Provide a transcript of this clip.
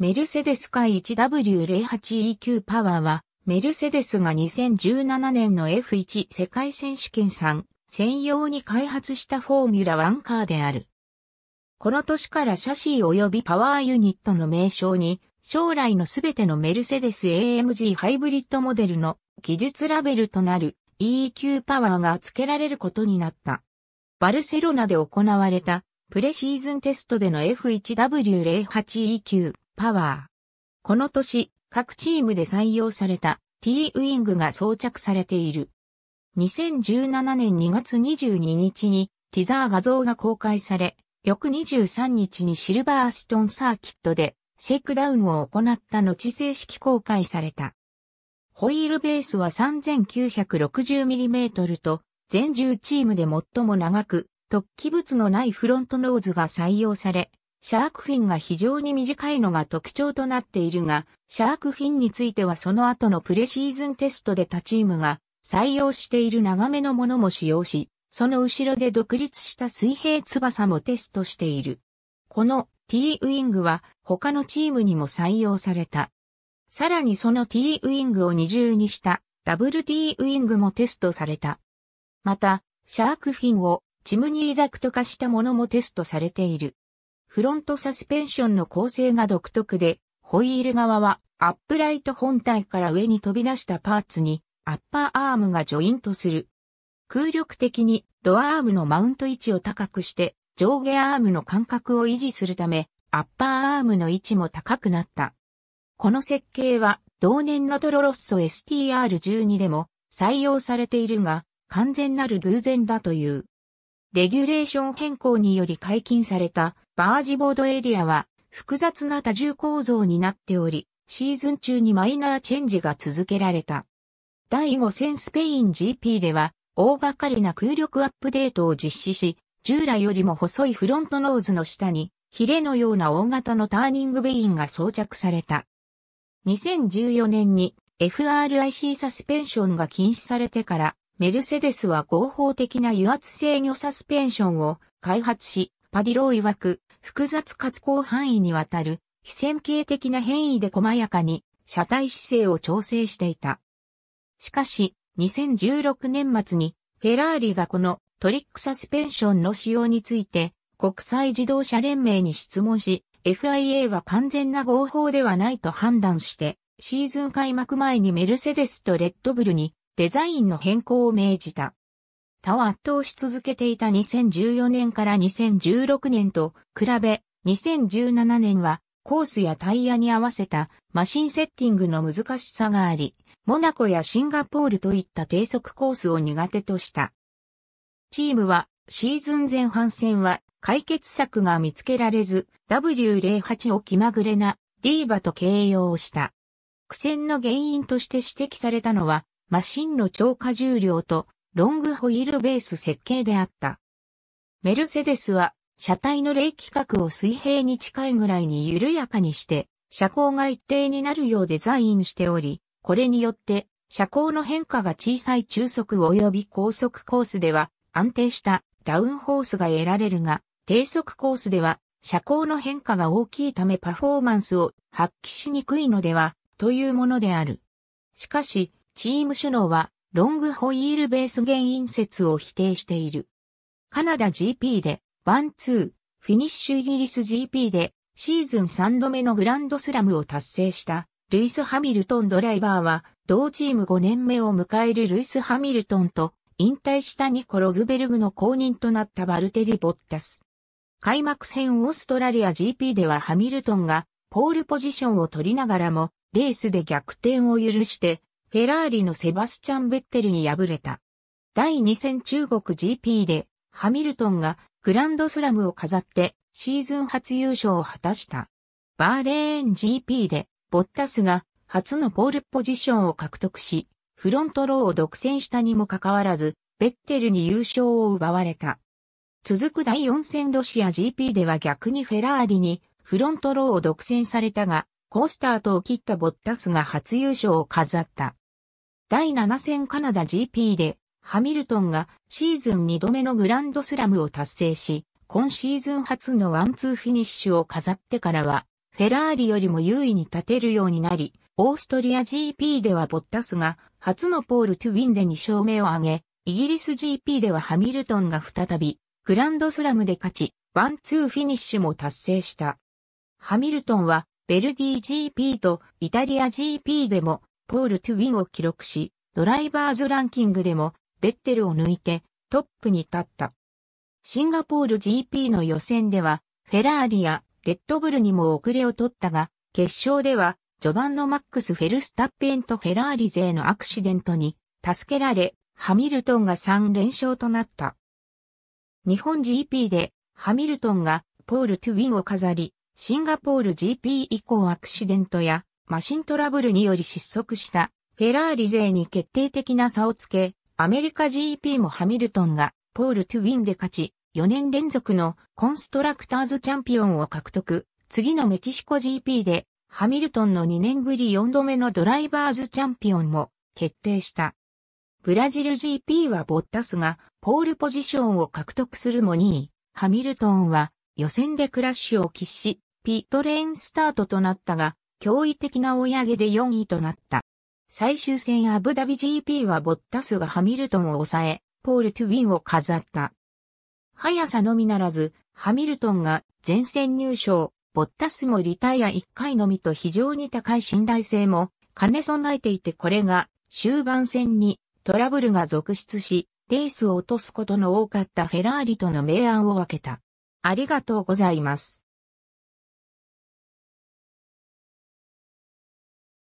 メルセデスイ 1W08EQ パワーは、メルセデスが2017年の F1 世界選手権3専用に開発したフォーミュラ1カーである。この年からシャシー及びパワーユニットの名称に、将来のすべてのメルセデス AMG ハイブリッドモデルの技術ラベルとなる EQ パワーが付けられることになった。バルセロナで行われたプレシーズンテストでの F1W08EQ パワー。この年、各チームで採用された T ウィングが装着されている。2017年2月22日にティザー画像が公開され、翌23日にシルバーストンサーキットでシェイクダウンを行った後正式公開された。ホイールベースは 3960mm と全10チームで最も長く、突起物のないフロントノーズが採用され、シャークフィンが非常に短いのが特徴となっているが、シャークフィンについてはその後のプレシーズンテストで他チームが採用している長めのものも使用し、その後ろで独立した水平翼もテストしている。この T ウイングは他のチームにも採用された。さらにその T ウイングを二重にした WT ウイングもテストされた。また、シャークフィンをチムニーダクト化したものもテストされている。フロントサスペンションの構成が独特で、ホイール側はアップライト本体から上に飛び出したパーツにアッパーアームがジョイントする。空力的にロアアームのマウント位置を高くして上下アームの間隔を維持するためアッパーアームの位置も高くなった。この設計は同年のトロロッソ STR12 でも採用されているが完全なる偶然だという。レギュレーション変更により解禁されたバージボードエリアは複雑な多重構造になっており、シーズン中にマイナーチェンジが続けられた。第5戦スペイン GP では、大掛かりな空力アップデートを実施し、従来よりも細いフロントノーズの下に、ヒレのような大型のターニングベインが装着された。2014年に FRIC サスペンションが禁止されてから、メルセデスは合法的な油圧制御サスペンションを開発し、パディロー曰く、複雑かつ広範囲にわたる非線形的な変異で細やかに車体姿勢を調整していた。しかし、2016年末にフェラーリがこのトリックサスペンションの使用について国際自動車連盟に質問し、FIA は完全な合法ではないと判断して、シーズン開幕前にメルセデスとレッドブルにデザインの変更を命じた。他を圧倒し続けていた2014年から2016年と比べ、2017年はコースやタイヤに合わせたマシンセッティングの難しさがあり、モナコやシンガポールといった低速コースを苦手とした。チームはシーズン前半戦は解決策が見つけられず、W08 を気まぐれなディーバと形容した。苦戦の原因として指摘されたのは、マシンの超過重量とロングホイールベース設計であった。メルセデスは、車体の冷気角を水平に近いぐらいに緩やかにして、車高が一定になるようデザインしており、これによって、車高の変化が小さい中速及び高速コースでは、安定したダウンホースが得られるが、低速コースでは、車高の変化が大きいためパフォーマンスを発揮しにくいのでは、というものである。しかし、チーム首脳は、ロングホイールベース原因説を否定している。カナダ GP で、ワンツー、フィニッシュイギリス GP で、シーズン3度目のグランドスラムを達成した、ルイス・ハミルトンドライバーは、同チーム5年目を迎えるルイス・ハミルトンと、引退したニコ・ロズベルグの後任となったバルテリ・ボッタス。開幕戦オーストラリア GP ではハミルトンが、ポールポジションを取りながらも、レースで逆転を許して、フェラーリのセバスチャン・ベッテルに敗れた。第2戦中国 GP で、ハミルトンがグランドスラムを飾ってシーズン初優勝を果たした。バーレーン GP で、ボッタスが初のポールポジションを獲得し、フロントローを独占したにもかかわらず、ベッテルに優勝を奪われた。続く第4戦ロシア GP では逆にフェラーリにフロントローを独占されたが、コースタートを切ったボッタスが初優勝を飾った。第7戦カナダ GP で、ハミルトンがシーズン2度目のグランドスラムを達成し、今シーズン初のワンツーフィニッシュを飾ってからは、フェラーリよりも優位に立てるようになり、オーストリア GP ではボッタスが初のポール・トゥ・ウィンで2勝目を挙げ、イギリス GP ではハミルトンが再びグランドスラムで勝ち、ワンツーフィニッシュも達成した。ハミルトンはベルディ GP とイタリア GP でもポール・トゥウィンを記録し、ドライバーズランキングでもベッテルを抜いてトップに立った。シンガポール GP の予選では、フェラーリやレッドブルにも遅れを取ったが、決勝では、序盤のマックス・フェルスタッペンとフェラーリ勢のアクシデントに助けられ、ハミルトンが3連勝となった。日本 GP でハミルトンがポール・トゥウィンを飾り、シンガポール GP 以降アクシデントやマシントラブルにより失速したフェラーリ勢に決定的な差をつけ、アメリカ GP もハミルトンがポール・トゥ・ウィンで勝ち、4年連続のコンストラクターズチャンピオンを獲得。次のメキシコ GP でハミルトンの2年ぶり4度目のドライバーズチャンピオンも決定した。ブラジル GP はボッタスがポールポジションを獲得するも2位、ハミルトンは予選でクラッシュを喫し、ピットレーンスタートとなったが、驚異的な追い上げで4位となった。最終戦アブダビ GP はボッタスがハミルトンを抑え、ポール・トゥウィンを飾った。速さのみならず、ハミルトンが前線入賞、ボッタスもリタイア1回のみと非常に高い信頼性も兼ね備えていてこれが終盤戦にトラブルが続出し、レースを落とすことの多かったフェラーリとの明暗を分けた。ありがとうございます。